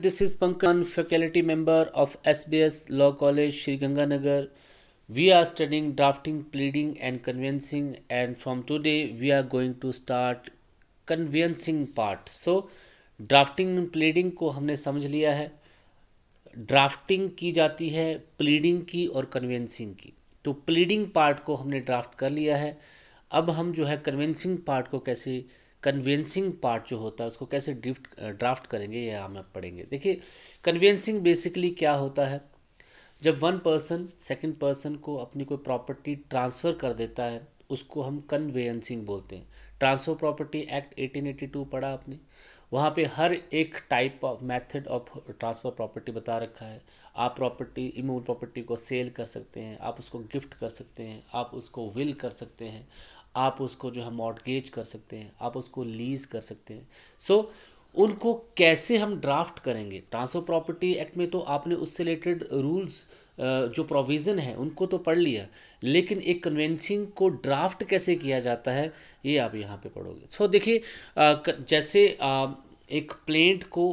This is Pankan faculty member of S law college Sriganganagar we are studying drafting pleading and conveyancing and from today we are going to start conveyancing part so drafting pleading को हमने समझ लिया है drafting की जाती है pleading की और कन्वेंसिंग की तो प्लीडिंग पार्ट को हमने ड्राफ्ट कर लिया है अब हम जो है कन्वेंसिंग पार्ट को कैसे कन्वेंसिंग पार्ट जो होता है उसको कैसे ड्रिफ्ट ड्राफ्ट करेंगे ये हम आप पढ़ेंगे देखिए कन्वेंसिंग बेसिकली क्या होता है जब वन पर्सन सेकंड पर्सन को अपनी कोई प्रॉपर्टी ट्रांसफ़र कर देता है उसको हम कन्वेंसिंग बोलते हैं ट्रांसफ़र प्रॉपर्टी एक्ट 1882 पढ़ा आपने वहाँ पे हर एक type of method of transfer property बता रखा है आप प्रॉपर्टी इमोल प्रॉपर्टी को सेल कर सकते हैं आप उसको गिफ्ट कर सकते हैं आप उसको विल कर सकते हैं आप उसको जो है मॉडगेज कर सकते हैं आप उसको लीज कर सकते हैं सो so, उनको कैसे हम ड्राफ्ट करेंगे ट्रांसफर प्रॉपर्टी एक्ट में तो आपने उससे रिलेटेड रूल्स जो प्रोविज़न है उनको तो पढ़ लिया लेकिन एक कन्वेंसिंग को ड्राफ्ट कैसे किया जाता है ये आप यहाँ पे पढ़ोगे सो so, देखिए जैसे एक प्लेंट को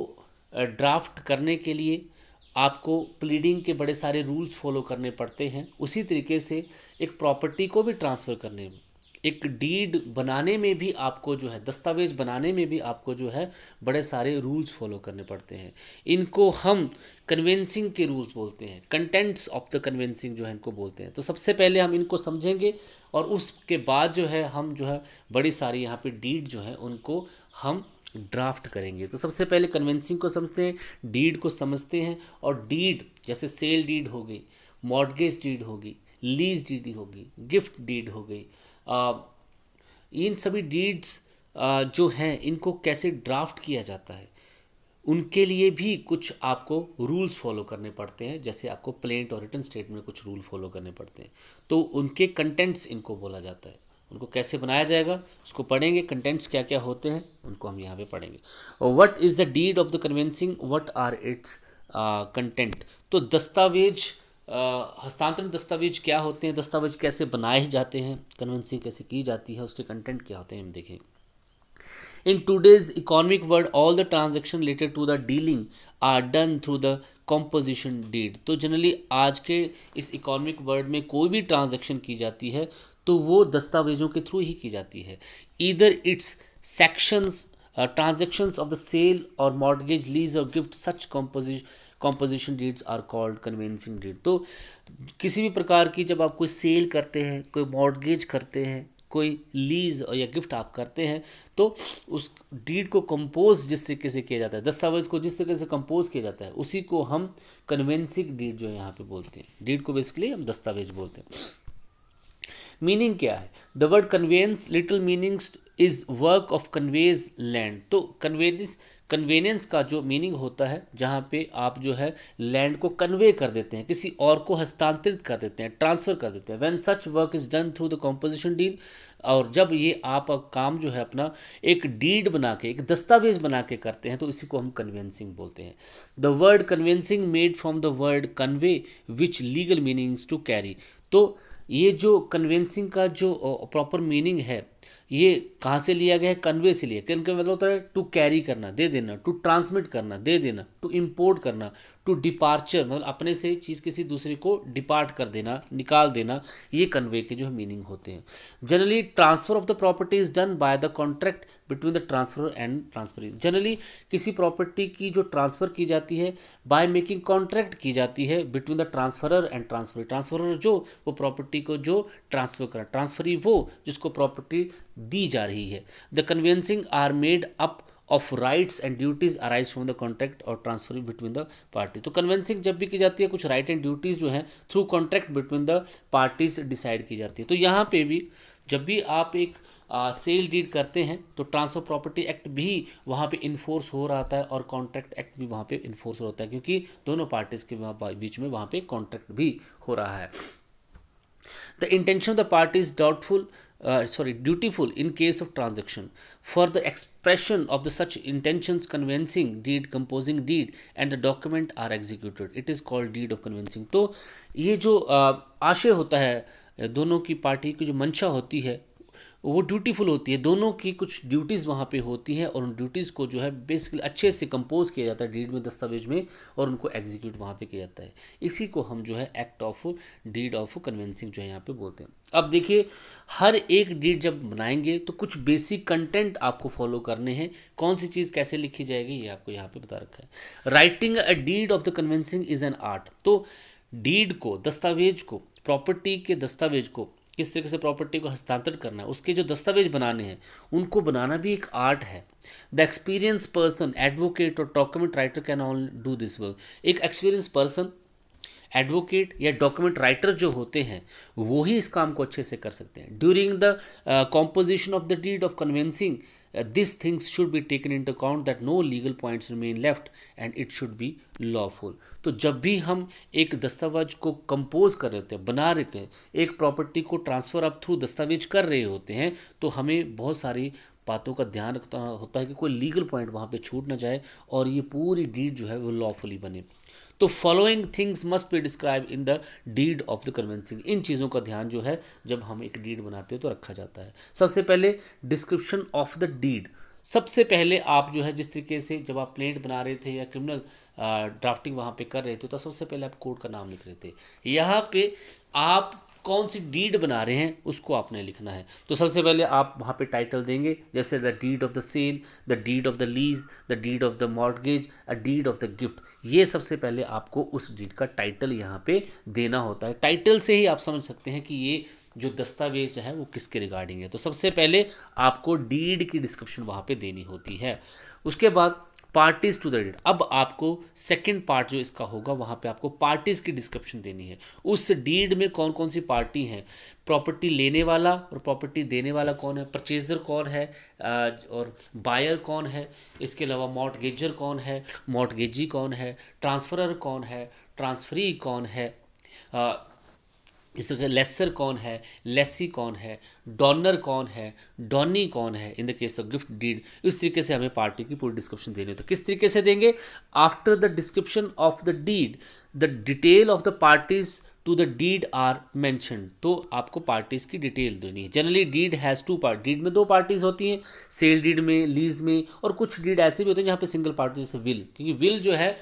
ड्राफ्ट करने के लिए आपको प्लीडिंग के बड़े सारे रूल्स फॉलो करने पड़ते हैं उसी तरीके से एक प्रॉपर्टी को भी ट्रांसफ़र करने में एक डीड बनाने में भी आपको जो है दस्तावेज बनाने में भी आपको जो है बड़े सारे रूल्स फॉलो करने पड़ते हैं इनको हम कन्वेंसिंग के रूल्स बोलते हैं कंटेंट्स ऑफ द कन्वेंसिंग जो है इनको बोलते हैं तो सबसे पहले हम इनको समझेंगे और उसके बाद जो है हम जो है बड़ी सारी यहाँ पे डीड जो है उनको हम ड्राफ्ट करेंगे तो सबसे पहले कन्वेंसिंग को समझते हैं डीड को समझते हैं और डीड जैसे सेल डीड हो गई मॉडगेज डीड होगी लीज डीड होगी गिफ्ट डीड हो गई इन सभी डीड्स जो हैं इनको कैसे ड्राफ्ट किया जाता है उनके लिए भी कुछ आपको रूल्स फॉलो करने पड़ते हैं जैसे आपको प्लेंट और रिटर्न स्टेट में कुछ रूल फॉलो करने पड़ते हैं तो उनके कंटेंट्स इनको बोला जाता है उनको कैसे बनाया जाएगा उसको पढ़ेंगे कंटेंट्स क्या क्या होते हैं उनको हम यहाँ पे पढ़ेंगे what is the deed of the conveyancing what are its content तो दस्तावेज़ हस्तांतरण दस्तावेज क्या होते हैं दस्तावेज कैसे बनाए जाते हैं कन्वेंसिंग कैसे की जाती है उसके कंटेंट क्या होते हैं हम देखें in today's economic world all the transaction related to the dealing are done through the composition deed तो जनरली आज के इस इकोनॉमिक वर्ल्ड में कोई भी ट्रांजेक्शन की जाती है तो वो दस्तावेजों के थ्रू ही की जाती है इधर its sections transactions of the sale और मॉडगेज लीज और gift such composition composition deeds are called conveyancing deed तो किसी भी प्रकार की जब आप कोई सेल करते हैं कोई मॉडगेज करते हैं कोई लीज या गिफ्ट आप करते हैं तो उस डीड को कंपोज जिस तरीके से किया जाता है दस्तावेज को जिस तरीके से कंपोज किया जाता है उसी को हम कन्वेंसिंग डीड जो है यहाँ पे बोलते हैं डीड को बेसिकली हम दस्तावेज बोलते हैं मीनिंग क्या है the word conveyance literal meanings is work of convey land तो कन्वेंस कन्वेनियंस का जो मीनिंग होता है जहाँ पे आप जो है लैंड को कन्वे कर देते हैं किसी और को हस्तांतरित कर देते हैं ट्रांसफ़र कर देते हैं when such work is done through the composition deal और जब ये आप काम जो है अपना एक डीड बना के एक दस्तावेज़ बना के करते हैं तो इसी को हम कन्वेंसिंग बोलते हैं the word conveyancing made from the word convey which legal meanings to carry तो ये जो कन्वेंसिंग का जो प्रॉपर मीनिंग है ये कहाँ से लिया गया है कन्वे से लिया कन्वे मतलब होता है टू कैरी करना दे देना टू ट्रांसमिट करना दे देना टू इम्पोर्ट करना टू डिपार्चर मतलब अपने से चीज़ किसी दूसरे को डिपार्ट कर देना निकाल देना ये कन्वे के जो है मीनिंग होते हैं generally transfer of the property is done by the contract between the transfer and transfer generally किसी प्रॉपर्टी की जो ट्रांसफ़र की जाती है बाय मेकिंग कॉन्ट्रैक्ट की जाती है between the transferor and transfer transferor जो वो प्रॉपर्टी को जो ट्रांसफर करा ट्रांसफरी वो जिसको प्रॉपर्टी दी जा रही है the conveyancing are made up of rights and duties arise from the contract और ट्रांसफर between the party तो कन्वेंसिंग जब भी की जाती है कुछ राइट एंड ड्यूटीज जो है through contract between the parties decide की जाती है तो यहाँ पे भी जब भी आप एक सेल uh, डीड करते हैं तो ट्रांसफर प्रॉपर्टी एक्ट भी वहाँ पे इन्फोर्स हो रहा है और कॉन्ट्रैक्ट एक्ट भी वहाँ पे इन्फोर्स होता है क्योंकि दोनों पार्टीज़ के बीच में वहाँ पे कॉन्ट्रैक्ट भी हो रहा है the intention of the party is doubtful uh, sorry dutiful in case of transaction for the expression of the such intentions convincing deed composing deed and the document are executed it is called deed of convincing तो ये जो आशय होता है दोनों की party की जो मंशा होती है वो ड्यूटीफुल होती है दोनों की कुछ ड्यूटीज़ वहाँ पे होती हैं और उन ड्यूटीज़ को जो है बेसिकली अच्छे से कंपोज किया जाता है डीड में दस्तावेज में और उनको एग्जीक्यूट वहाँ पे किया जाता है इसी को हम जो है act of deed of conveyancing जो है यहाँ पे बोलते हैं अब देखिए हर एक डीड जब बनाएंगे तो कुछ बेसिक कंटेंट आपको फॉलो करने हैं कौन सी चीज़ कैसे लिखी जाएगी ये आपको यहाँ पर बता रखा है writing a deed of the conveyancing is an art तो डीड को दस्तावेज को प्रॉपर्टी के दस्तावेज को किस तरीके से प्रॉपर्टी को हस्तांतरित करना है उसके जो दस्तावेज बनाने हैं उनको बनाना भी एक आर्ट है द एक्सपीरियंस पर्सन एडवोकेट और document writer can all do this work एक एक्सपीरियंस पर्सन एडवोकेट या डॉक्यूमेंट राइटर जो होते हैं वो ही इस काम को अच्छे से कर सकते हैं during the composition of the deed of conveyancing this things should be taken in account that no legal points remain left and it should be lawful तो जब भी हम एक दस्तावेज को कंपोज कर रहे होते हैं बना रहे हैं एक प्रॉपर्टी को ट्रांसफ़र आप थ्रू दस्तावेज कर रहे होते हैं तो हमें बहुत सारी बातों का ध्यान रखना होता है कि कोई लीगल पॉइंट वहाँ पर छूट ना जाए और ये पूरी डीड जो है वो लॉफुली बने तो following things must be describe in the deed of the conveyancing इन चीज़ों का ध्यान जो है जब हम एक डीड बनाते हैं तो रखा जाता है सबसे पहले डिस्क्रिप्शन ऑफ द डीड सबसे पहले आप जो है जिस तरीके से जब आप प्लेट बना रहे थे या क्रिमिनल ड्राफ्टिंग वहाँ पे कर रहे थे तो सबसे पहले आप कोर्ट का नाम लिख रहे थे यहाँ पे आप कौन सी डीड बना रहे हैं उसको आपने लिखना है तो सबसे पहले आप वहाँ पे टाइटल देंगे जैसे the deed of the sale the deed of the lease the deed of the mortgage a deed of the gift ये सबसे पहले आपको उस डीड का टाइटल यहाँ पे देना होता है टाइटल से ही आप समझ सकते हैं कि ये जो दस्तावेज है वो किसके रिगार्डिंग है तो सबसे पहले आपको डीड की डिस्क्रिप्शन वहाँ पे देनी होती है उसके बाद पार्टीज टू द डीड अब आपको सेकंड पार्ट जो इसका होगा वहाँ पे आपको पार्टीज की डिस्क्रिप्शन देनी है उस डीड में कौन कौन सी पार्टी हैं प्रॉपर्टी लेने वाला और प्रॉपर्टी देने वाला कौन है परचेजर कौन है और बायर कौन है इसके अलावा मॉटगेजर कौन है मॉटगेजी कौन है ट्रांसफरर कौन है ट्रांसफरी कौन है इस तरह लेसर कौन है लेसी कौन है डॉनर कौन है डॉनी कौन है in the case of gift deed इस तरीके से हमें पार्टी की पूरी डिस्क्रिप्शन देनी होती है तो किस तरीके से देंगे after the description of the deed the detail of the parties to the deed are mention तो आपको पार्टीज़ की डिटेल देनी है generally deed has two part deed में दो पार्टीज़ होती हैं सेल डीड में लीज में और कुछ डीड ऐसे भी होते हैं जहाँ पे सिंगल पार्टी जैसे विल क्योंकि विल जो है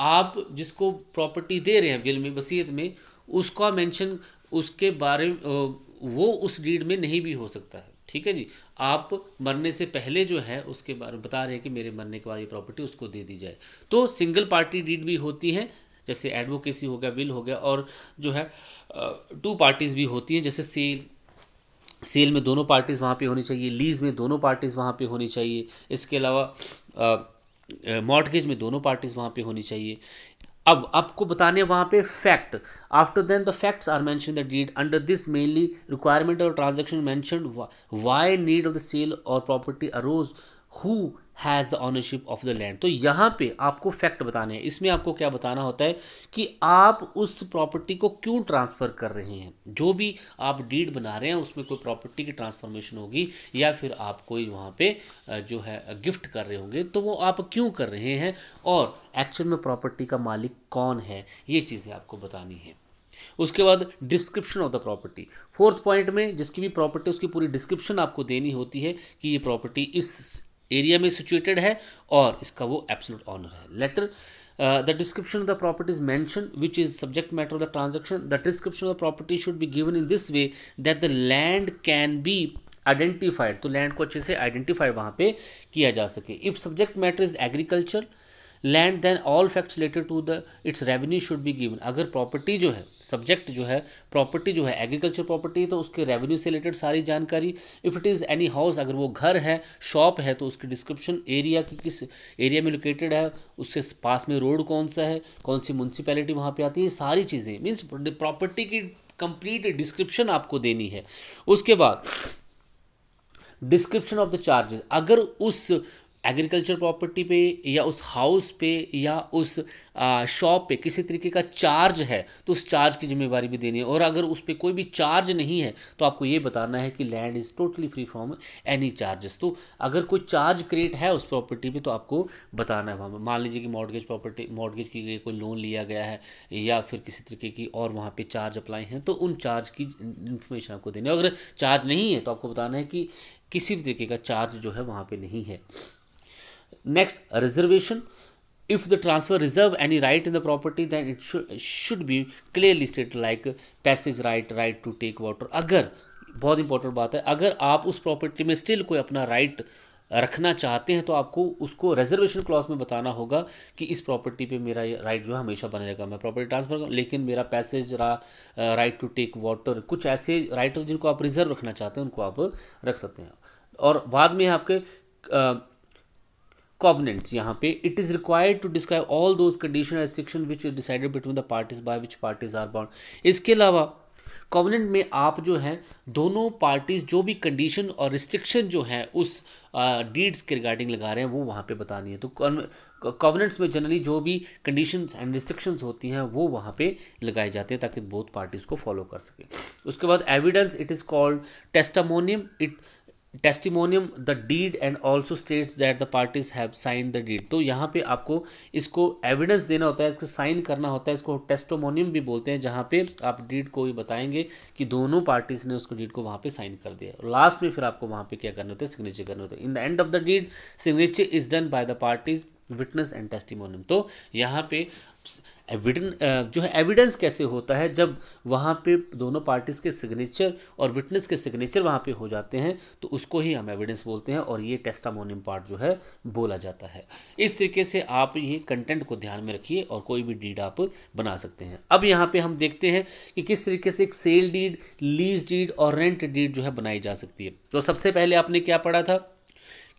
आप जिसको प्रॉपर्टी दे रहे हैं विल में वसीयत में उसका मेंशन उसके बारे वो उस डीड में नहीं भी हो सकता है ठीक है जी आप मरने से पहले जो है उसके बारे में बता रहे हैं कि मेरे मरने के बाद ये प्रॉपर्टी उसको दे दी जाए तो सिंगल पार्टी डीड भी होती है जैसे एडवोकेसी हो गया विल हो गया और जो है टू पार्टीज़ भी होती हैं जैसे सेल सेल में दोनों पार्टीज़ वहाँ पे होनी चाहिए लीज में दोनों पार्टीज़ वहाँ पे होनी चाहिए इसके अलावा मॉडगेज में दोनों पार्टीज़ वहाँ पे होनी चाहिए अब आपको बताने वहां पे fact after then the facts are mention the deed under this mainly requirement और transaction mention why need of the sale और property arose who has the ownership of the land तो यहाँ पे आपको फैक्ट बताने हैं इसमें आपको क्या बताना होता है कि आप उस प्रॉपर्टी को क्यों ट्रांसफ़र कर रहे हैं जो भी आप डीड बना रहे हैं उसमें कोई प्रॉपर्टी की ट्रांसफॉर्मेशन होगी या फिर आप कोई वहाँ पे जो है गिफ्ट कर रहे होंगे तो वो आप क्यों कर रहे हैं और एक्चुअल में प्रॉपर्टी का मालिक कौन है ये चीज़ें आपको बतानी है उसके बाद description of the property fourth point में जिसकी भी प्रॉपर्टी उसकी पूरी डिस्क्रिप्शन आपको देनी होती है कि ये प्रॉपर्टी इस एरिया में सिचुएटेड है और इसका वो एब्सोल्यूट ऑनर है later the description of the property is mention which is subject matter of the transaction the description of the property should be given in this way that the land can be identified तो land को अच्छे से identify वहाँ पे किया जा सके if subject matter is agriculture land then all facts related to the its revenue should be given अगर प्रॉपर्टी जो है सब्जेक्ट जो है प्रॉपर्टी जो है एग्रीकल्चर प्रॉपर्टी तो उसके रेवेन्यू से रिलेटेड सारी जानकारी if it is any house अगर वो घर है शॉप है तो उसकी डिस्क्रिप्शन एरिया की किस एरिया में लोकेटेड है उसके पास में रोड कौन सा है कौन सी म्यूनसिपैलिटी वहाँ पर आती है सारी चीज़ें मीन्स प्रॉपर्टी की कंप्लीट डिस्क्रिप्शन आपको देनी है उसके बाद डिस्क्रिप्शन ऑफ द चार्जेस अगर उस एग्रीकल्चर प्रॉपर्टी पे या उस हाउस पे या उस शॉप पे किसी तरीके का चार्ज है तो उस चार्ज की जिम्मेवारी भी देनी है और अगर उस पर कोई भी चार्ज नहीं है तो आपको ये बताना है कि land is totally free from any charges तो अगर कोई चार्ज क्रिएट है उस प्रॉपर्टी पे तो आपको बताना है वहाँ पर मान लीजिए कि मॉडगेज प्रॉपर्टी मॉडगेज की गई कोई लोन लिया गया है या फिर किसी तरीके की और वहाँ पर चार्ज अप्लाई हैं तो उन चार्ज की इन्फॉर्मेशन आपको देनी है अगर चार्ज नहीं है तो आपको बताना है कि किसी भी तरीके का चार्ज जो है वहाँ पर नहीं है Next, reservation. If the transfer reserve any right in the property, then it should, should be clearly stated like passage right, right to take water. अगर बहुत इंपॉर्टेंट बात है अगर आप उस प्रॉपर्टी में स्टिल कोई अपना राइट right रखना चाहते हैं तो आपको उसको रिजर्वेशन क्लॉज में बताना होगा कि इस प्रॉपर्टी पे मेरा राइट जो है हमेशा बने रहेगा मैं प्रॉपर्टी ट्रांसफर करूँ लेकिन मेरा पैसेज रहा राइट टू टेक वाटर कुछ ऐसे राइटर जिनको आप रिजर्व रखना चाहते हैं उनको आप रख सकते हैं और बाद में आपके covenants यहाँ पे it is required to describe all those condition restriction which is decided between the parties by which parties are bound इसके अलावा कॉवनेंट में आप जो हैं दोनों पार्टीज जो भी कंडीशन और रिस्ट्रिक्शन जो है उस डीड्स के रिगार्डिंग लगा रहे हैं वो वहाँ पे बतानी है तो कॉवनेंट्स में जनरली जो भी कंडीशंस एंड रिस्ट्रिक्शंस होती हैं वो वहाँ पे लगाए जाते हैं ताकि बोथ पार्टीज़ को फॉलो कर सके उसके बाद evidence it is called testimonium it testimonium the deed and also states that the parties have sign the deed तो यहाँ पे आपको इसको एविडेंस देना होता है इसको साइन करना होता है इसको टेस्टोमोनियम भी बोलते हैं जहाँ पे आप डीड को भी बताएंगे कि दोनों पार्टीज ने उसको डीड को वहाँ पे साइन कर दिया और लास्ट में फिर आपको वहाँ पे क्या करना होता है सिग्नेचर करना होता है in the end of the deed signature is done by the parties witness and testimonium तो यहाँ पे एविडेंस uh, जो है एविडेंस कैसे होता है जब वहाँ पे दोनों पार्टीज़ के सिग्नेचर और विटनेस के सिग्नेचर वहाँ पे हो जाते हैं तो उसको ही हम एविडेंस बोलते हैं और ये टेस्टामोनियम पार्ट जो है बोला जाता है इस तरीके से आप ये कंटेंट को ध्यान में रखिए और कोई भी डीड आप बना सकते हैं अब यहाँ पर हम देखते हैं कि किस तरीके से एक सेल डीड लीज डीड और रेंट डीड जो है बनाई जा सकती है तो सबसे पहले आपने क्या पढ़ा था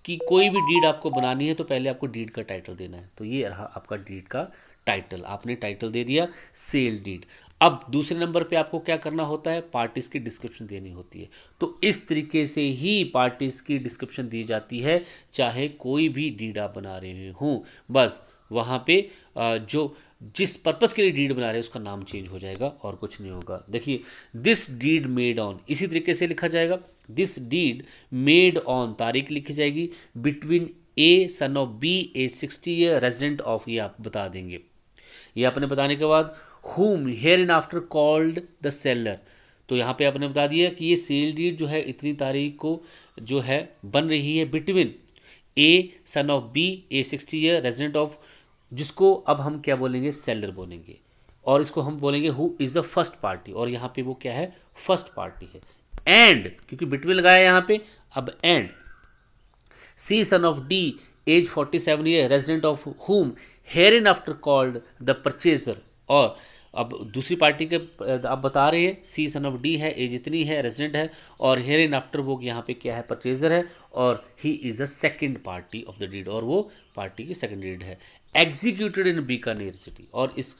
कि कोई भी डीड आपको बनानी है तो पहले आपको डीड का टाइटल देना है तो ये रहा आपका डीड का टाइटल आपने टाइटल दे दिया सेल डीड अब दूसरे नंबर पे आपको क्या करना होता है पार्टीज की डिस्क्रिप्शन देनी होती है तो इस तरीके से ही पार्टीज की डिस्क्रिप्शन दी जाती है चाहे कोई भी डीड आप बना रहे हों बस वहाँ पे जो जिस पर्पस के लिए डीड बना रहे हैं उसका नाम चेंज हो जाएगा और कुछ नहीं होगा देखिए दिस डीड मेड ऑन इसी तरीके से लिखा जाएगा दिस डीड मेड ऑन तारीख लिखी जाएगी between A son of B A sixty year resident of ये आप बता देंगे ये आपने बताने के बाद whom in after called the seller तो यहाँ पे आपने बता दिया कि ये सेल डीड जो है इतनी तारीख को जो है बन रही है between A son of B A sixty year resident of जिसको अब हम क्या बोलेंगे सेलर बोलेंगे और इसको हम बोलेंगे who is the first party और यहाँ पे वो क्या है फर्स्ट पार्टी है एंड क्योंकि बिटवीन लगाया यहाँ पे अब and C son of D age forty seven year resident of whom in after called the purchaser और अब दूसरी पार्टी के आप बता रहे हैं सी सन ऑफ डी है एज इतनी है रेजिडेंट है और हेयर इन आफ्टर वो यहाँ पे क्या है परचेजर है और he is a second party of the deed और वो पार्टी की सेकेंड डीड है एग्जीक्यूटेड इन बीकानेर सिटी और इस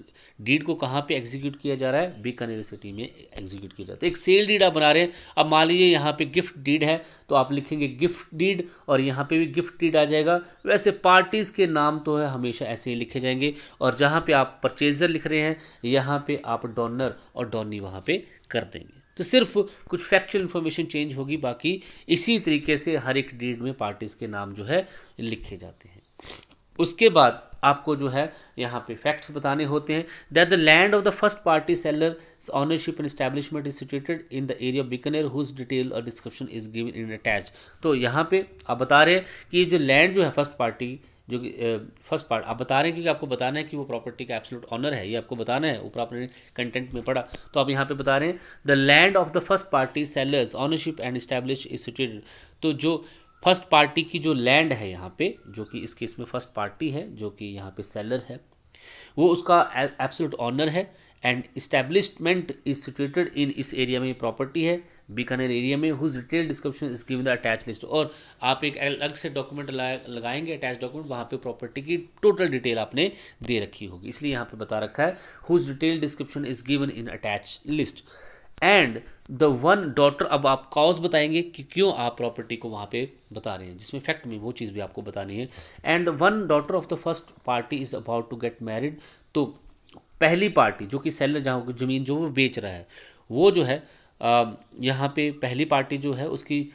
डीड को कहाँ पे एग्जीक्यूट किया जा रहा है बीकानेर सिटी में एग्जीक्यूट किया जाता है एक सेल डीड आप बना रहे हैं अब मान लीजिए यहाँ पे गिफ्ट डीड है तो आप लिखेंगे गिफ्ट डीड और यहाँ पे भी गिफ्ट डीड आ जाएगा वैसे पार्टीज़ के नाम तो है हमेशा ऐसे ही लिखे जाएंगे और जहाँ पर आप परचेजर लिख रहे हैं यहाँ पर आप डॉनर और डॉनी वहाँ पर कर देंगे तो सिर्फ कुछ फैक्चुअल इन्फॉर्मेशन चेंज होगी बाकी इसी तरीके से हर एक डीड में पार्टीज़ के नाम जो है लिखे जाते हैं उसके बाद आपको जो है यहाँ पे फैक्ट्स बताने होते हैं that the land of the first party seller ownership and establishment is situated in the area Bikaner whose detail और description is given in attach तो यहाँ पे आप बता रहे हैं कि जो लैंड जो है फर्स्ट पार्टी जो कि फर्स्ट पार्ट आप बता रहे हैं क्योंकि आपको बताना है कि वो प्रॉपर्टी का एब्सोलूट ऑनर है ये आपको बताना है ऊपर आपने कंटेंट में पढ़ा तो आप यहाँ पे बता रहे हैं the land of the first party sellers ownership and establish is situated तो जो फर्स्ट पार्टी की जो लैंड है यहाँ पे जो कि इस केस में फर्स्ट पार्टी है जो कि यहाँ पे सेलर है वो उसका एब्सोलूट ऑनर है and establishment is situated in इस एरिया में प्रॉपर्टी है बीकानेर एरिया में whose detail description is given the attach list और आप एक अलग से डॉक्यूमेंट लगाएंगे अटैच डॉक्यूमेंट वहाँ पे प्रॉपर्टी की टोटल डिटेल आपने दे रखी होगी इसलिए यहाँ पे बता रखा है whose detail description is given in attach list and the one daughter अब आप कॉज बताएंगे कि क्यों आप प्रॉपर्टी को वहाँ पे बता रहे हैं जिसमें फैक्ट में वो चीज़ भी आपको बतानी है and one daughter of the first party is about to get married तो पहली पार्टी जो कि सेलर जहाँ ज़मीन जो वो बेच रहा है वो जो है यहाँ पे पहली पार्टी जो है उसकी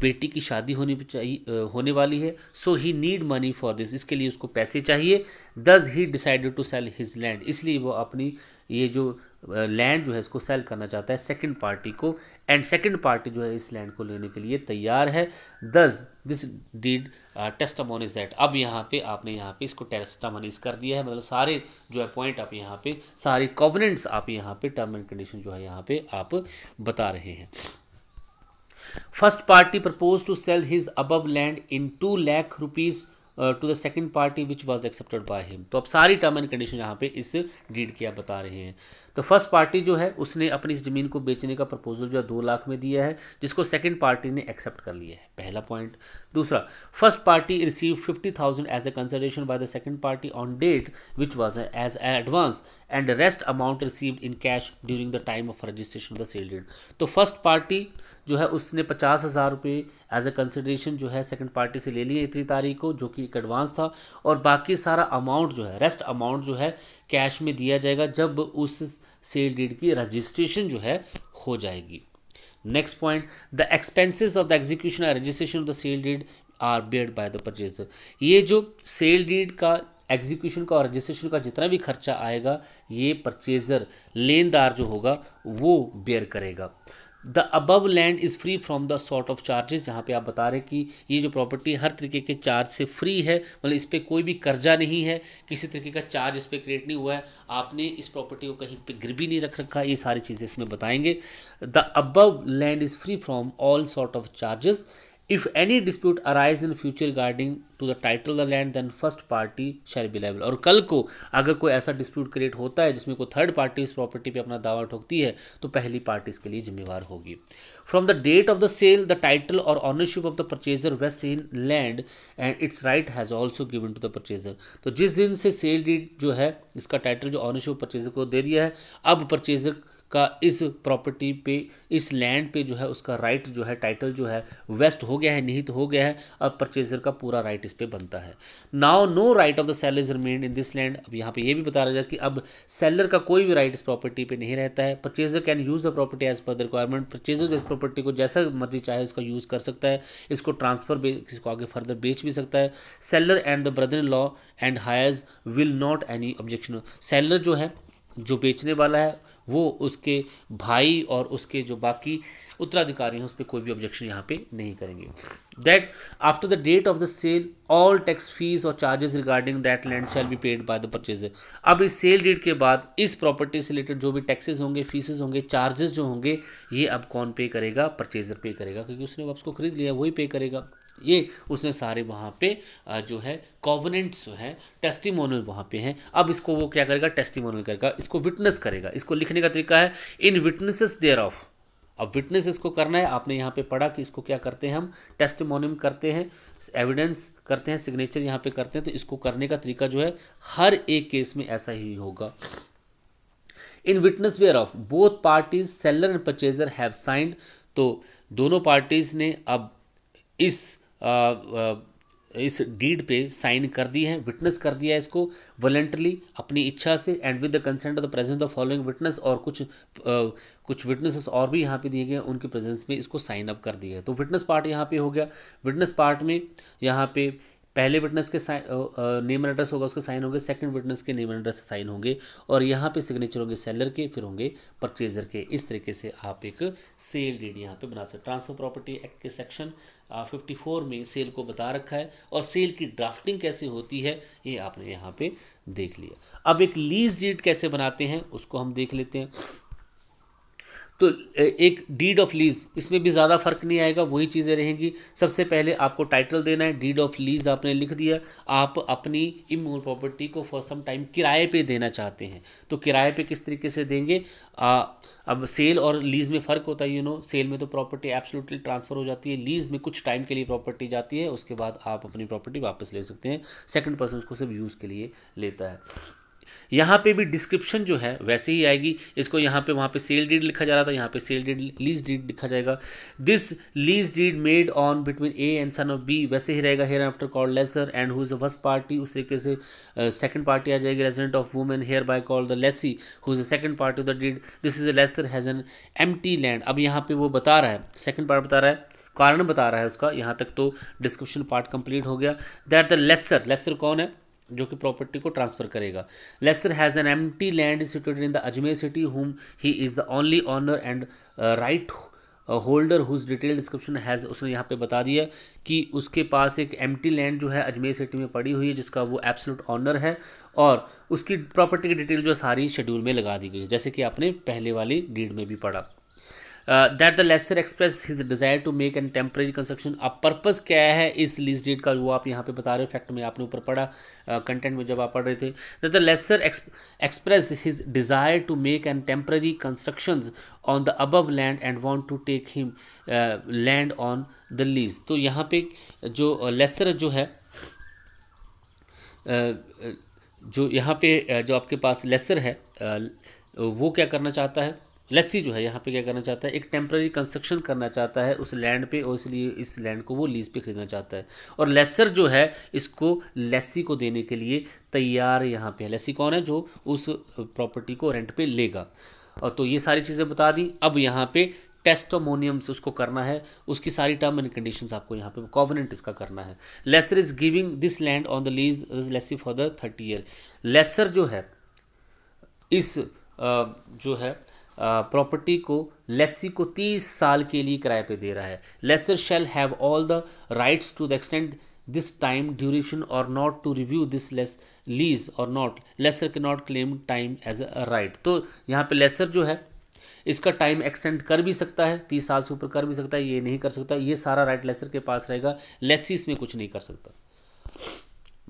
बेटी की शादी होने चाहिए होने वाली है so he need money for this इसके लिए उसको पैसे चाहिए thus he decided to sell his land इसलिए वो अपनी ये जो लैंड जो है इसको सेल करना चाहता है सेकंड पार्टी को एंड सेकंड पार्टी जो है इस लैंड को लेने के लिए तैयार है thus this deed testimonium is that अब यहाँ पे आपने यहाँ पे इसको टेस्टामोनीज कर दिया है मतलब सारे जो है पॉइंट आप यहाँ पे सारे कॉवनेंट्स आप यहाँ पे टर्म एंड कंडीशन जो है यहाँ पे आप बता रहे हैं first party propose to sell his above land in two lakh rupees to the second party which was accepted by him तो अब सारी टर्म एंड कंडीशन यहाँ पे इस डीड की आप बता रहे हैं तो फर्स्ट पार्टी जो है उसने अपनी इस ज़मीन को बेचने का प्रपोजल जो है दो लाख में दिया है जिसको सेकेंड पार्टी ने एक्सेप्ट कर लिया है पहला पॉइंट दूसरा first party receive fifty thousand as a consultation by the second party on date which was as advance and rest amount received in cash during the time of registration of the sale deed तो first party जो है उसने पचास हज़ार रुपये as a consideration जो है second party से ले लिए इतनी तारीख को जो कि एक एडवांस था और बाकी सारा अमाउंट जो है रेस्ट अमाउंट जो है कैश में दिया जाएगा जब उस सेल डीड की रजिस्ट्रेशन जो है हो जाएगी next point the expenses of the execution और registration of the sale deed are bed by the purchaser ये जो सेल डीड का एग्जीक्यूशन का और रजिस्ट्रेशन का जितना भी खर्चा आएगा ये परचेजर लेनदार जो होगा वो बेयर करेगा the above land is free from the sort of charges जहाँ पे आप बता रहे कि ये जो प्रॉपर्टी हर तरीके के चार्ज से फ्री है मतलब इस पर कोई भी कर्जा नहीं है किसी तरीके का चार्ज इस पर क्रिएट नहीं हुआ है आपने इस प्रॉपर्टी को कहीं पे गिरवी नहीं रख रखा ये सारी चीज़ें इसमें बताएंगे the above land is free from all sort of charges if any dispute arise in future regarding to the title the land then first party party shall be और कल को अगर कोई ऐसा डिस्प्यूट क्रिएट होता है जिसमें कोई थर्ड पार्टी इस प्रॉपर्टी पर अपना दावा ठोकती है तो पहली पार्टी इसके लिए जिम्मेवार होगी from the date of the sale the title और ownership of the purchaser vest in land and its right has also given to the purchaser तो जिस दिन से सेल डेट जो है इसका टाइटल जो ऑनरशिप परचेजर को दे दिया है अब परचेजर का इस प्रॉपर्टी पे इस लैंड पे जो है उसका राइट जो है टाइटल जो है वेस्ट हो गया है निहित हो गया है अब परचेजर का पूरा राइट इस पर बनता है now no right of the sale is remain in this land अब यहाँ पे ये भी बता रहा है कि अब सेलर का कोई भी राइट इस प्रॉपर्टी पे नहीं रहता है purchaser can use the property as per the requirement purchaser इस प्रॉपर्टी को जैसा मर्जी चाहे उसका यूज़ कर सकता है इसको ट्रांसफर इसको आगे फर्दर बेच भी सकता है seller and the brother in law and heirs will not any objection seller जो है जो बेचने वाला है वो उसके भाई और उसके जो बाकी उत्तराधिकारी हैं उस पर कोई भी ऑब्जेक्शन यहाँ पे नहीं करेंगे that after the date of the sale all tax fees और charges regarding that land shall be paid by the purchaser अब इस सेल डेट के बाद इस प्रॉपर्टी से रिलेटेड जो भी टैक्सेस होंगे फीसेज होंगे चार्जेस जो होंगे ये अब कौन पे करेगा परचेजर पे करेगा क्योंकि उसने अब उसको खरीद लिया वही पे करेगा ये उसने सारे वहाँ पे जो है कॉवनेंट्स जो है टेस्टिमोनल वहाँ पे हैं अब इसको वो क्या करेगा टेस्टिमोनल करेगा इसको विटनेस करेगा इसको लिखने का तरीका है इन विटनेसेस देयर ऑफ अब विटनेस इसको करना है आपने यहाँ पे पढ़ा कि इसको क्या करते हैं हम टेस्टिमोनियम करते हैं एविडेंस करते हैं सिग्नेचर यहाँ पे करते हैं तो इसको करने का तरीका जो है हर एक केस में ऐसा ही होगा in witness whereof both parties seller and purchaser have signed तो दोनों पार्टीज ने अब इस इस डीड पे साइन कर दी है विटनेस कर दिया है इसको वॉलेंटली अपनी इच्छा से and with the consent of the presence of following witness और कुछ आ, कुछ विटनेसेस और भी यहाँ पे दिए गए उनके प्रेजेंस में इसको साइन अप कर दिया है तो विटनेस पार्ट यहाँ पे हो गया विटनेस पार्ट में यहाँ पे पहले विटनेस के साइन नेम एड्रेस होगा उसके साइन होंगे सेकंड विटनेस के नेम एड्रेस साइन होंगे और यहाँ पे सिग्नेचर होंगे सेलर के फिर होंगे परचेजर के इस तरीके से आप एक सेल डीड यहाँ पे बना सकते ट्रांसफर प्रॉपर्टी एक्ट के सेक्शन फिफ्टी फोर में सेल को बता रखा है और सेल की ड्राफ्टिंग कैसे होती है ये आपने यहाँ पे देख लिया अब एक लीज डीड कैसे बनाते हैं उसको हम देख लेते हैं तो एक डीड ऑफ लीज इसमें भी ज़्यादा फर्क नहीं आएगा वही चीज़ें रहेंगी सबसे पहले आपको टाइटल देना है डीड ऑफ लीज आपने लिख दिया आप अपनी इमूल प्रॉपर्टी को फॉर सम टाइम किराए पे देना चाहते हैं तो किराए पे किस तरीके से देंगे आ, अब सेल और लीज में फ़र्क होता है यू नो सेल में तो प्रॉपर्टी एब्सोल्युटली ट्रांसफ़र हो जाती है लीज में कुछ टाइम के लिए प्रॉपर्टी जाती है उसके बाद आप अपनी प्रॉपर्टी वापस ले सकते हैं सेकंड पर्सन उसको सिर्फ यूज़ के लिए लेता है यहाँ पे भी डिस्क्रिप्शन जो है वैसे ही आएगी इसको यहाँ पे वहाँ पे सेल डीड लिखा जा रहा था यहाँ पे सेल डीड लीज डीड लिखा जाएगा this lease deed made on between A and son of B वैसे ही रहेगा hereafter call lessor and who is a first party उस तरीके से सेकंड पार्टी आ जाएगी resident of women hereby call the lessee who is a second party of the deed this is a lessor has an M land अब यहाँ पर वो बता रहा है सेकेंड पार्ट बता रहा है कारण बता रहा है उसका यहाँ तक तो डिस्क्रिप्शन पार्ट कंप्लीट हो गया दैट द लेसर लेसर कौन है जो कि प्रॉपर्टी को ट्रांसफर करेगा lessor has an M T land situated in the Ajmer city whom he is the only owner and right holder whose detail description has उसने यहाँ पे बता दिया कि उसके पास एक एम लैंड जो है अजमेर सिटी में पड़ी हुई है जिसका वो एब्सोलूट ऑनर है और उसकी प्रॉपर्टी की डिटेल जो सारी शेड्यूल में लगा दी गई है जैसे कि आपने पहले वाली डीड में भी पढ़ा uh, that the lesser expressed his desire to make an temporary construction अब पर्पस क्या है इस रिलीज डेट का वो आप यहाँ पे बता रहे हो फैक्ट में आपने ऊपर पढ़ा कंटेंट uh, में जब आप पढ़ रहे थे that the lesser express his desire to make an temporary constructions on the above land and want to take him uh, land on the lease तो यहाँ पे जो लेसर जो है जो यहाँ पे जो आपके पास लेसर है वो क्या करना चाहता है लस्सी जो है यहाँ पे क्या करना चाहता है एक टेम्प्रेरी कंस्ट्रक्शन करना चाहता है उस लैंड पे और इसलिए इस लैंड को वो लीज पे खरीदना चाहता है और लेसर जो है इसको लस्सी को देने के लिए तैयार यहाँ पे है लस्सी कौन है जो उस प्रॉपर्टी को रेंट पे लेगा और तो ये सारी चीज़ें बता दी अब यहाँ पे टेस्टोमोनियम से उसको करना है उसकी सारी टर्म एंड कंडीशन आपको यहाँ पे कॉवनेंट इसका करना है lessor is giving this land on the lease lessee for the thirty year lessor जो है इस जो है प्रॉपर्टी को लेसी को तीस साल के लिए किराए पे दे रहा है lessor shall have all the rights to the extend this time duration और not to review this less lease और नॉट लेसर के not claim time as a right तो यहाँ पे लेसर जो है इसका टाइम एक्सटेंड कर भी सकता है तीस साल से ऊपर कर भी सकता है ये नहीं कर सकता ये सारा राइट लेसर के पास रहेगा लेसी इसमें कुछ नहीं कर सकता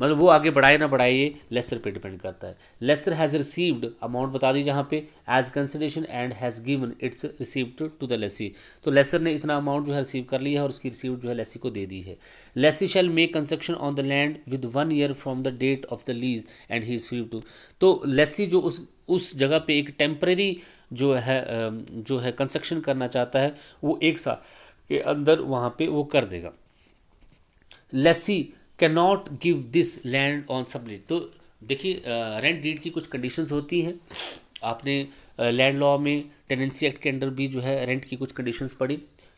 मतलब वो आगे बढ़ाए ना बढ़ाए ये लेसर पे डिपेंड करता है लेसर हैज़ रिसीव्ड अमाउंट बता दी जहाँ पे as consideration and has given its received to the lessee तो लेसर ने इतना अमाउंट जो है रिसीव कर लिया है और उसकी रिसीव जो है लेसी को दे दी है lessee shall make construction on the land with one year from the date of the lease and he is free to तो लेसी जो उस उस जगह पे एक टेम्प्रेरी जो है जो है कंस्ट्रक्शन करना चाहता है वो एक साल के अंदर वहाँ पे वो कर देगा lessee cannot give this land on sublet तो देखिए रेंट डीड की कुछ कंडीशंस होती हैं आपने लैंड लॉ में टेनेंसी एक्ट के अंडर भी जो है रेंट की कुछ कंडीशंस पड़ी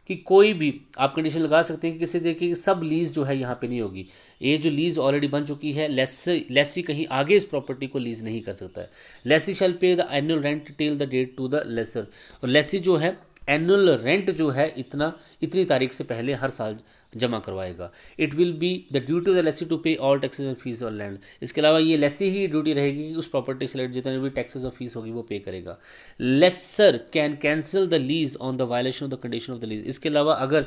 कि कोई भी आप कंडीशन लगा सकते हैं कि किसी तरीके की सब लीज़ जो है यहाँ पे नहीं होगी ये जो लीज़ ऑलरेडी बन चुकी है लेस लेसी कहीं आगे इस प्रॉपर्टी को लीज़ नहीं कर सकता है lessee shall pay the annual rent till the date to the lessor और लेसी जो है एनुअल रेंट जो है इतना इतनी तारीख से पहले हर साल जमा करवाएगा it will be the duty of the lessee to pay all taxes and fees on land इसके अलावा ये लेसी ही ड्यूटी रहेगी कि उस प्रॉपर्टी से लेट जितने भी टैक्सेज और फीस होगी वो पे करेगा lessor can cancel the lease on the violation of the condition of the lease इसके अलावा अगर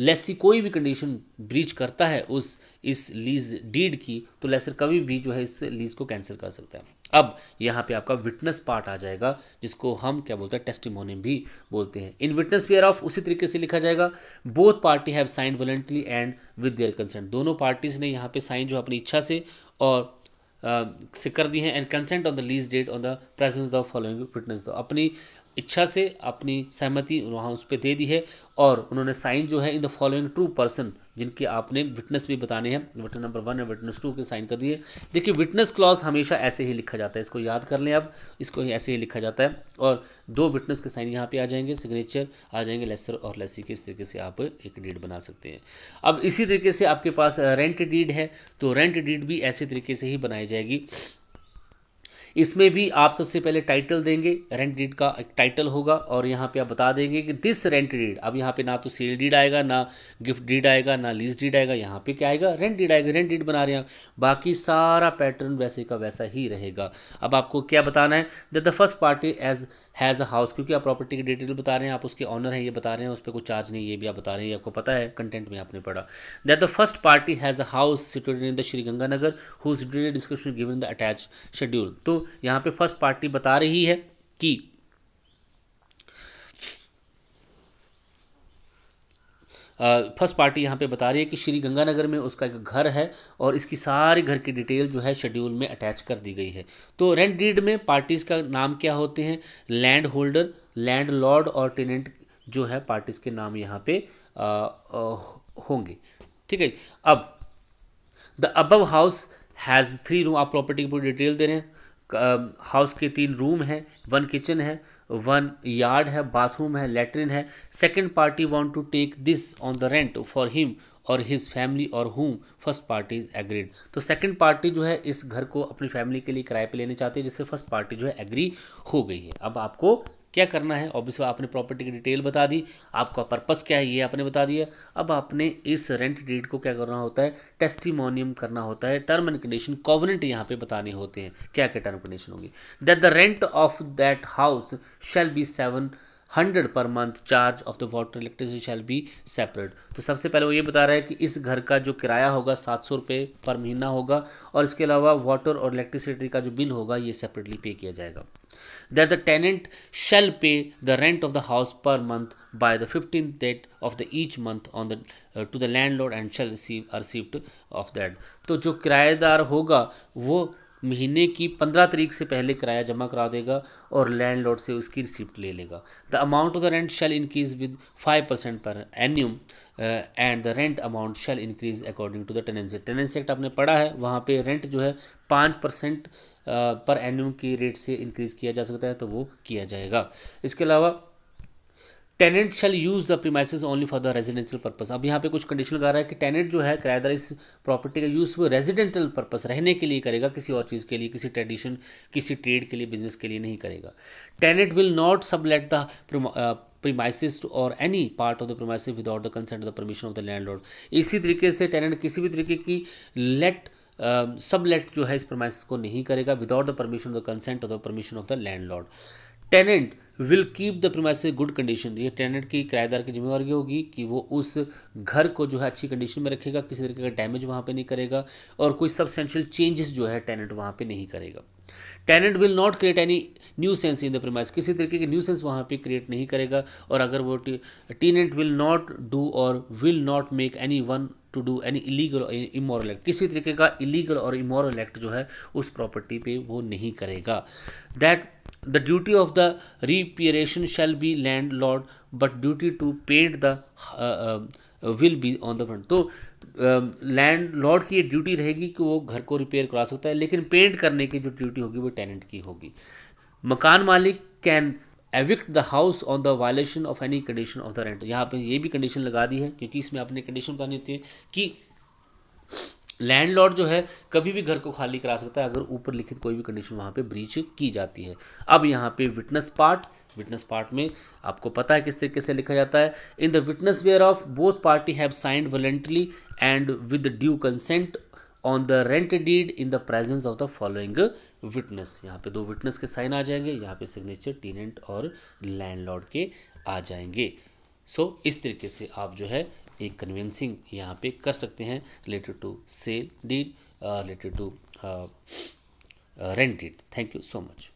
लेसी कोई भी कंडीशन ब्रीच करता है उस इस लीज डीड की तो लेसर कभी भी जो है इस लीज को कैंसिल कर सकता है अब यहाँ पे आपका विटनेस पार्ट आ जाएगा जिसको हम क्या बोलते हैं टेस्टिमोनियम भी बोलते हैं इन विटनेस पेयर ऑफ उसी तरीके से लिखा जाएगा both party have sign voluntarily and with their consent दोनों पार्टीज ने यहाँ पे साइन जो अपनी इच्छा से और से कर दी है and consent on the lease date on the presence of following witness अपनी इच्छा से अपनी सहमति वहाँ उस पर दे दी है और उन्होंने साइन जो है in the following two person जिनके आपने विटनेस भी बताने हैं विटनेस नंबर वन और विटनेस टू के साइन कर दिए देखिए विटनेस क्लॉज हमेशा ऐसे ही लिखा जाता है इसको याद कर लें आप इसको ही ऐसे ही लिखा जाता है और दो विटनेस के साइन यहाँ पे आ जाएंगे सिग्नेचर आ जाएंगे लेसर और लेसी के इस तरीके से आप एक डीड बना सकते हैं अब इसी तरीके से आपके पास रेंट डीड है तो रेंट डीड भी ऐसे तरीके से ही बनाई जाएगी इसमें भी आप सबसे पहले टाइटल देंगे रेंट डीड का एक टाइटल होगा और यहाँ पे आप बता देंगे कि दिस रेंट डीड अब यहाँ पे ना तो सेल डीड आएगा ना गिफ्ट डीड आएगा ना लीज डीड आएगा यहाँ पे क्या आएगा रेंट डीड आएगा रेंट डीड बना रहे हैं बाकी सारा पैटर्न वैसे का वैसा ही रहेगा अब आपको क्या बताना है the first party has a अ हाउस क्योंकि आप प्रॉपर्टी की डिटेल बता रहे हैं आप उसके ऑनर हैं ये बता रहे हैं उस पर कोई चार्ज नहीं ये भी आप बता रहे हैं ये आपको पता है कंटेंट में आपने पढ़ा that the first party has a house situated in the Sri Ganganagar detail description given the attach schedule तो यहाँ पर फर्स्ट पार्टी बता रही है कि फर्स्ट पार्टी यहाँ पे बता रही है कि श्री गंगानगर में उसका एक घर है और इसकी सारे घर की डिटेल जो है शेड्यूल में अटैच कर दी गई है तो रेंट डीड में पार्टीज़ का नाम क्या होते हैं लैंड होल्डर लैंड लॉर्ड और टेनेंट जो है पार्टीज़ के नाम यहाँ पे आ, आ, होंगे ठीक है अब the above house has three room आप प्रॉपर्टी की पूरी डिटेल दे रहे हैं हाउस के तीन रूम हैं वन किचन है वन यार्ड है बाथरूम है लेटरिन है second party want to take this on the rent for him और हिज फैमिली और who first party is agreed तो सेकेंड पार्टी जो है इस घर को अपनी फैमिली के लिए किराए पे लेने चाहते हैं जिससे फर्स्ट पार्टी जो है एग्री हो गई है अब आपको क्या करना है ऑब्वियस आपने प्रॉपर्टी की डिटेल बता दी आपका पर्पस क्या है ये आपने बता दिया अब आपने इस रेंट डीड को क्या करना होता है टेस्टिमोनियम करना होता है टर्म एंड कंडीशन कॉवनेंट यहाँ पे बताने होते हैं क्या क्या टर्म कंडीशन होगी that the rent of that house shall be seven hundred per month charge of the water electricity shall be separate तो सबसे पहले वो ये बता रहा है कि इस घर का जो किराया होगा सात सौ रुपये पर महीना होगा और इसके अलावा वाटर और इलेक्ट्रिसिटी का जो बिल होगा ये सेपरेटली पे किया जाएगा that the tenant shall pay the rent of the house per month by the fifteen date of the each month on the to the landlord and shall receive receipt of that तो जो किराएदार होगा वो महीने की पंद्रह तारीख से पहले किराया जमा करा देगा और लैंडलॉर्ड से उसकी रिसिप्ट ले लेगा the amount of the rent shall increase with five percent per annum and the rent amount shall increase according to the tenancy tenancy act आपने पढ़ा है वहाँ पे रेंट जो है पाँच परसेंट पर uh, एन्यूम की रेट से इंक्रीज़ किया जा सकता है तो वो किया जाएगा इसके अलावा tenant shall use the premises only for the residential purpose अब यहाँ पे कुछ कंडीशन लगा रहा है कि टेनेंट जो है किराएदार इस प्रॉपर्टी का यूज़ वो रेजिडेंटल पर्पज रहने के लिए करेगा किसी और चीज़ के लिए किसी ट्रेडिशन किसी ट्रेड के लिए बिजनेस के लिए नहीं करेगा tenant will not sublet the premises और any part of the premises without the consent of the permission of the landlord इसी तरीके से टेनेंट किसी भी तरीके की लेट सबलेट uh, जो है इस प्रीमाइसिस को नहीं करेगा without the permission of the consent of the permission of the landlord tenant will keep the premise good condition ये टेनेंट की किराएदार की जिम्मेवारी होगी कि वो उस घर को जो है अच्छी कंडीशन में रखेगा किसी तरीके का डैमेज वहाँ पे नहीं करेगा और कोई सबसेंशियल चेंजेस जो है टेनेंट वहाँ पे नहीं करेगा tenant will not create any nuisance in the premise किसी तरीके के न्यू सेंस वहाँ पे क्रिएट नहीं करेगा और अगर वो टेनेंट विल नॉट डू और will not make any one to do any illegal और इमोरल एक्ट किसी तरीके का इलीगल और इमोरल एक्ट जो है उस प्रॉपर्टी पे वो नहीं करेगा that The duty of the reparation shall be landlord, but duty to to the uh, uh, will be on the front तो लैंड um, लॉर्ड की ये ड्यूटी रहेगी कि वो घर को रिपेयर करा सकता है लेकिन पेंट करने की जो ड्यूटी होगी वो टेनेंट की होगी मकान मालिक can evict the house on the violation of any condition of the rent यहाँ पे ये भी कंडीशन लगा दी है क्योंकि इसमें अपने कंडीशन बतानी होती है कि लैंडलॉर्ड जो है कभी भी घर को खाली करा सकता है अगर ऊपर लिखित कोई भी कंडीशन वहाँ पे ब्रीच की जाती है अब यहाँ पे विटनेस पार्ट विटनेस पार्ट में आपको पता है किस तरीके से लिखा जाता है in the witness whereof both party have signed voluntarily and with due consent on the rent deed in the presence of the following witness यहाँ पे दो विटनेस के साइन आ जाएंगे यहाँ पे सिग्नेचर टीनेंट और लैंडलॉर्ड के आ जाएंगे सो so, इस तरीके से आप जो है एक कन्वेंसिंग यहाँ पे कर सकते हैं related to sale deed related to rent deed thank you so much